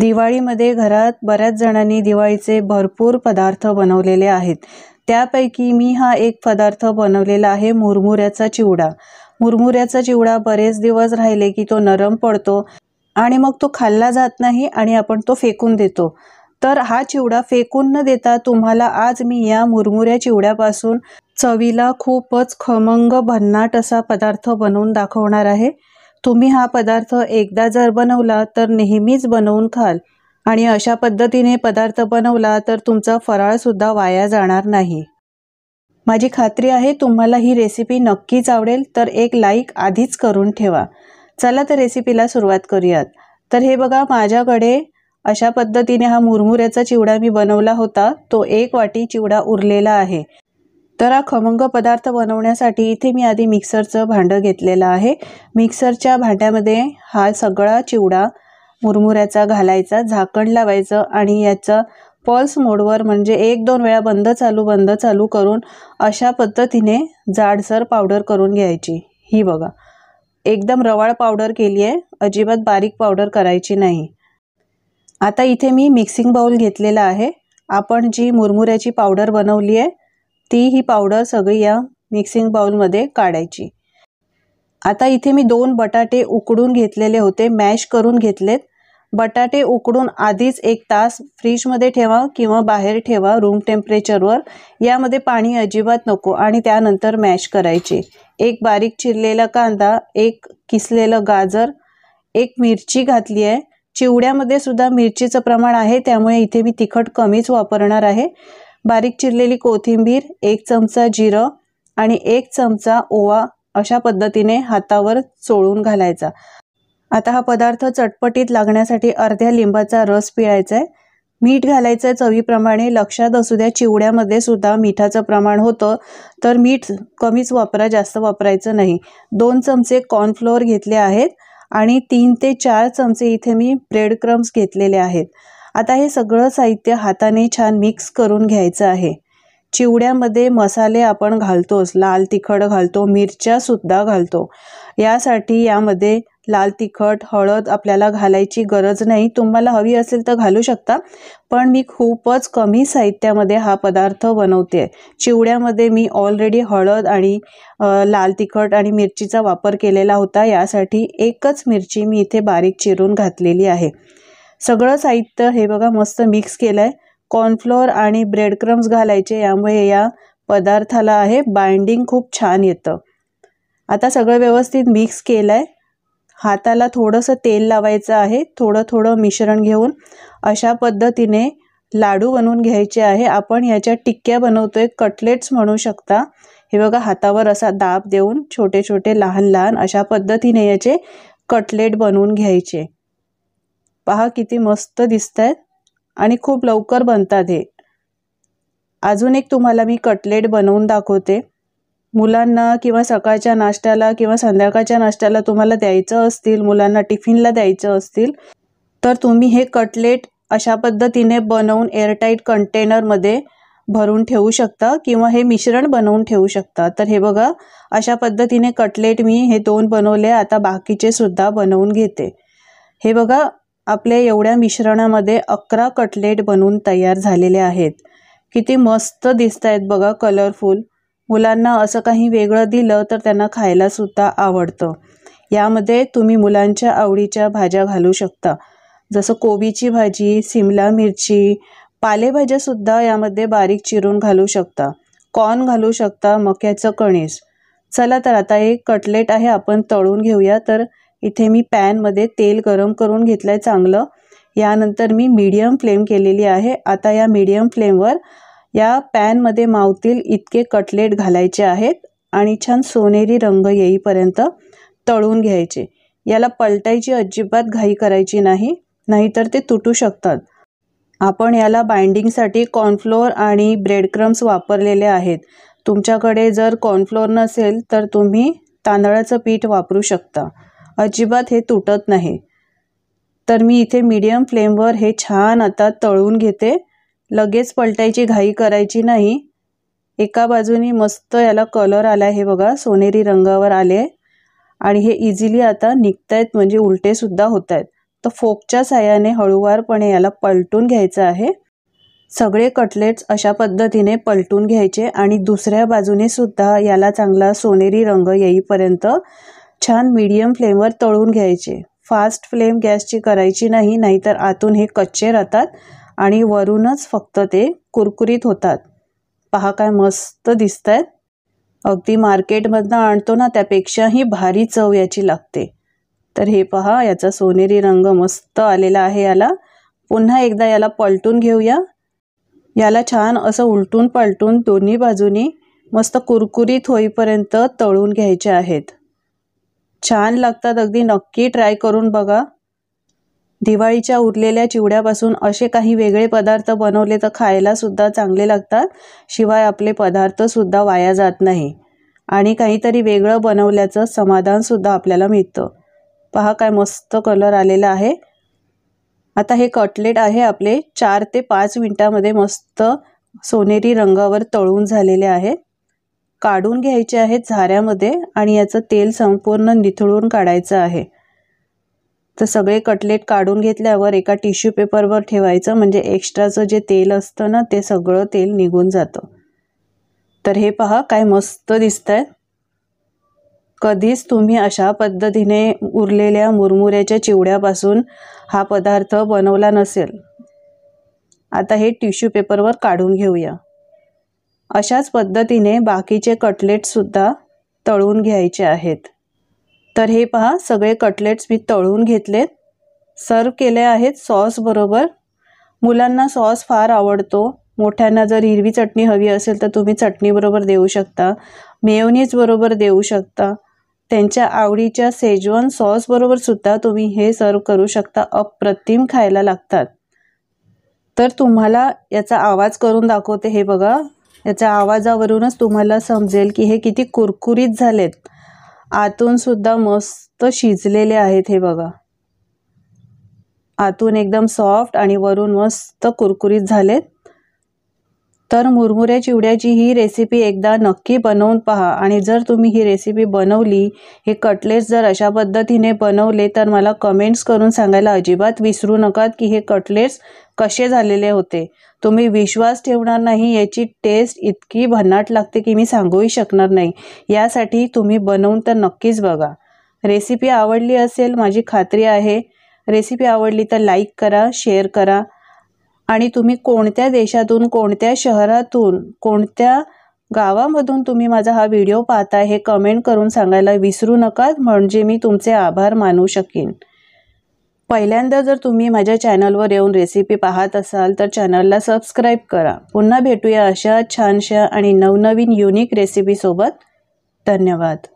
दिवाळीमध्ये घरात बऱ्याच जणांनी दिवाळीचे भरपूर पदार्थ बनवलेले आहेत त्यापैकी मी हा एक पदार्थ बनवलेला आहे मुरमुऱ्याचा चिवडा मुरमुऱ्याचा चिवडा बरेच दिवस राहिले की तो नरम पडतो आणि मग तो खाल्ला जात नाही आणि आपण तो फेकून देतो तर हा चिवडा फेकून न देता तुम्हाला आज मी या मुरमुऱ्या चिवड्यापासून चवीला खूपच खमंग भन्नाट असा पदार्थ बनवून दाखवणार आहे तुम्ही हा पदार्थ एकदा जर बनवला तर नेहमीच बनवून खाल आणि अशा पद्धतीने पदार्थ बनवला तर तुमचा फराळसुद्धा वाया जाणार नाही माझी खात्री आहे तुम्हाला ही रेसिपी नक्कीच आवडेल तर एक लाईक आधीच करून ठेवा चला तर रेसिपीला सुरुवात करूयात तर हे बघा माझ्याकडे अशा पद्धतीने हा मुरमुऱ्याचा चिवडा मी बनवला होता तो एक वाटी चिवडा उरलेला आहे तर हा खमंग पदार्थ बनवण्यासाठी इथे मी आधी मिक्सरचं भांडं घेतलेलं आहे मिक्सरच्या भांड्यामध्ये हा सगळा चिवडा मुरमुऱ्याचा घालायचा झाकण लावायचं आणि याचा पल्स मोडवर म्हणजे एक दोन वेळा बंद चालू बंद चालू करून अशा पद्धतीने जाडसर पावडर करून घ्यायची ही बघा एकदम रवाळ पावडर केली आहे अजिबात बारीक पावडर करायची नाही आता इथे मी मिक्सिंग बाऊल घेतलेला आहे आपण जी मुरमुऱ्याची पावडर बनवली आहे ती ही पावडर सगळी या मिक्सिंग बाउलमध्ये काढायची आता इथे मी दोन बटाटे उकडून घेतलेले होते मॅश करून घेतलेत बटाटे उकडून आधीच एक तास फ्रीजमध्ये ठेवा किंवा बाहेर ठेवा रूम टेम्परेचरवर यामध्ये पाणी अजिबात नको आणि त्यानंतर मॅश करायचे एक बारीक चिरलेला कांदा एक किसलेलं गाजर एक मिरची घातली आहे चिवड्यामध्ये सुद्धा मिरचीचं प्रमाण आहे त्यामुळे इथे मी तिखट कमीच वापरणार आहे बारीक चिरलेली कोथिंबीर एक चमचा जिरं आणि एक चमचा ओवा अशा पद्धतीने हातावर चोळून घालायचा आता हा पदार्थ चटपटीत लागण्यासाठी अर्ध्या लिंबाचा रस पिळायचा आहे मीठ घालायचं चवीप्रमाणे लक्षात असू द्या चिवड्यामध्ये सुद्धा मिठाचं प्रमाण होतं तर मीठ कमीच वापरा जास्त वापरायचं नाही दोन चमचे कॉर्नफ्लोअर घेतले आहेत आणि तीन ते चार चमचे इथे मी ब्रेड क्रम्स घेतलेले आहेत आता हे सगळं साहित्य हाताने छान मिक्स करून घ्यायचं आहे चिवड्यामध्ये मसाले आपण घालतोच लाल तिखट घालतो मिरच्यासुद्धा घालतो यासाठी यामध्ये लाल तिखट हळद आपल्याला घालायची गरज नाही तुम्हाला हवी असेल तर घालू शकता पण मी खूपच कमी साहित्यामध्ये हा पदार्थ बनवते चिवड्यामध्ये मी ऑलरेडी हळद आणि लाल तिखट आणि मिरचीचा वापर केलेला होता यासाठी एकच मिरची मी इथे बारीक चिरून घातलेली आहे सगळं साहित्य हे बघा मस्त मिक्स केलं आहे कॉर्नफ्लोअर आणि ब्रेड क्रम्स घालायचे यामुळे या पदार्थाला आहे बाइंडिंग खूप छान येतं आता सगळं व्यवस्थित मिक्स केलं आहे हाताला थोडंसं तेल लावायचं आहे थोडं थोडं मिश्रण घेऊन अशा पद्धतीने लाडू बनवून घ्यायचे आहे आपण याच्या टिक्क्या बनवतोय कटलेट्स म्हणू शकता हे बघा हातावर असा दाब देऊन छोटे छोटे लहान लहान अशा पद्धतीने याचे कटलेट बनवून घ्यायचे पहा किती मस्त दिसत आहेत आणि खूप लवकर बनतात हे अजून एक तुम्हाला मी कटलेट बनवून दाखवते मुलांना किंवा सकाळच्या नाश्त्याला किंवा संध्याकाळच्या नाश्त्याला तुम्हाला द्यायचं असतील मुलांना टिफिनला द्यायचं असतील तर तुम्ही हे कटलेट अशा पद्धतीने बनवून एअरटाईट कंटेनरमध्ये भरून ठेवू शकता किंवा हे मिश्रण बनवून ठेवू शकता तर हे बघा अशा पद्धतीने कटलेट मी हे दोन बनवले आता बाकीचे सुद्धा बनवून घेते हे बघा आपले एवढ्या मिश्रणामध्ये अकरा कटलेट बनवून तयार झालेले आहेत किती मस्त दिसत आहेत बघा कलरफुल मुलांना असं काही वेगळं दिलं तर त्यांना खायलासुद्धा आवडतं यामध्ये तुम्ही मुलांच्या आवडीच्या भाज्या घालू शकता जसं कोबीची भाजी सिमला मिरची पालेभाज्यासुद्धा यामध्ये बारीक चिरून घालू शकता कॉर्न घालू शकता मक्याचं कणीस चला तर आता एक कटलेट आहे आपण तळून घेऊया तर इथे मी पॅनमध्ये तेल गरम करून घेतलं आहे चांगलं यानंतर मी मीडियम फ्लेम केलेली आहे आता या मीडियम फ्लेमवर या पॅनमध्ये मावतील इतके कटलेट घालायचे आहेत आणि छान सोनेरी रंग येईपर्यंत तळून घ्यायचे याला पलटायची अजिबात घाई करायची नाही नाहीतर ते तुटू शकतात आपण याला बाइंडिंगसाठी कॉर्नफ्लोअर आणि ब्रेड क्रम्स वापरलेले आहेत तुमच्याकडे जर कॉर्नफ्लोअर नसेल तर तुम्ही तांदळाचं पीठ वापरू शकता अजिबात हे तुटत नाही तर मी इथे मीडियम फ्लेमवर हे छान आता तळून घेते लगेच पलटायची घाई करायची नाही एका बाजूनी मस्त याला कलर आला हे बघा सोनेरी रंगावर आले आणि हे इझिली आता निघतायत म्हणजे उलटेसुद्धा होत आहेत तर फोकच्या साह्याने हळूवारपणे याला पलटून घ्यायचं आहे सगळे कटलेट्स अशा पद्धतीने पलटून घ्यायचे आणि दुसऱ्या बाजूनेसुद्धा याला चांगला सोनेरी रंग येईपर्यंत छान मीडियम फ्लेमवर तळून घ्यायचे फास्ट फ्लेम गॅसची करायची नाही नाहीतर आतून हे कच्चे राहतात आणि वरूनच फक्त ते कुरकुरीत होतात पहा काय मस्त दिसत आहेत अगदी मार्केटमधनं आणतो ना त्यापेक्षाही भारी चव याची लागते तर हे पहा याचा सोनेरी रंग मस्त आलेला आहे याला पुन्हा एकदा याला पलटून घेऊया याला छान असं उलटून पलटून दोन्ही बाजूनी मस्त कुरकुरीत होईपर्यंत तळून घ्यायचे आहेत छान लागतात अगदी नक्की ट्राय करून बघा दिवाळीच्या उरलेल्या चिवड्यापासून असे काही वेगळे पदार्थ बनवले तर खायलासुद्धा चांगले लागतात शिवाय आपले पदार्थसुद्धा वाया जात नाही आणि काहीतरी वेगळं बनवल्याचं समाधानसुद्धा आपल्याला मिळतं पहा काय मस्त कलर आलेला आहे आता हे कटलेट आहे आपले चार ते पाच मिनटामध्ये मस्त सोनेरी रंगावर तळून झालेले आहेत काढून घ्यायचे आहेत झाऱ्यामध्ये आणि याचं तेल संपूर्ण निथळून काढायचं आहे तर सगळे कटलेट काढून घेतल्यावर एका टिश्यू पेपरवर ठेवायचं म्हणजे एक्स्ट्राचं जे तेल असतं ना ते सगळं तेल निघून जातं तर हे पहा काय मस्त दिसत आहे कधीच तुम्ही अशा पद्धतीने उरलेल्या मुरमुऱ्याच्या चिवड्यापासून हा पदार्थ बनवला नसेल आता हे टिश्यू पेपरवर काढून घेऊया अशाच पद्धतीने बाकीचे कटलेट्ससुद्धा तळून घ्यायचे आहेत तर हे पहा सगळे कटलेट्स मी तळून घेतलेत सर्व केले आहेत सॉसबरोबर मुलांना सॉस फार आवडतो मोठ्यांना जर हिरवी चटणी हवी असेल तर तुम्ही चटणीबरोबर देऊ शकता मेवनीजबरोबर देऊ शकता त्यांच्या आवडीच्या सेजवान सॉसबरोबरसुद्धा सुद्धा तुम्ही हे सर्व करू शकता अप्रतिम खायला लागतात तर तुम्हाला याचा आवाज करून दाखवते हे बघा याच्या आवाजावरूनच तुम्हाला समजेल की हे किती कुरकुरीत झालेत आतून सुद्धा मस्त शिजलेले आहेत हे बघा आतून एकदम सॉफ्ट आणि वरून मस्त कुरकुरीत झालेत तर मुरमुऱ्या चिवड्याची ही रेसिपी एकदा नक्की बनवून पहा आणि जर तुम्ही ही रेसिपी बनवली हे कटलेट्स जर अशा पद्धतीने बनवले तर मला कमेंट्स करून सांगायला अजिबात विसरू नका की हे कटलेट्स कसे झालेले होते तुम्ही विश्वास ठेवणार नाही याची टेस्ट इतकी भन्नाट लागते की मी सांगूही शकणार नाही यासाठी तुम्ही बनवून तर नक्कीच बघा रेसिपी आवडली असेल माझी खात्री आहे रेसिपी आवडली तर लाईक करा शेअर करा आणि तुम्ही कोणत्या देशातून कोणत्या शहरातून कोणत्या गावामधून तुम्ही माझा हा व्हिडिओ पाहता हे कमेंट करून सांगायला विसरू नका म्हणजे मी तुमचे आभार मानू शकेन पहिल्यांदा जर तुम्ही माझ्या चॅनलवर येऊन रेसिपी पाहत असाल तर चॅनलला सबस्क्राईब करा पुन्हा भेटूया अशा छानशा आणि नवनवीन युनिक रेसिपीसोबत धन्यवाद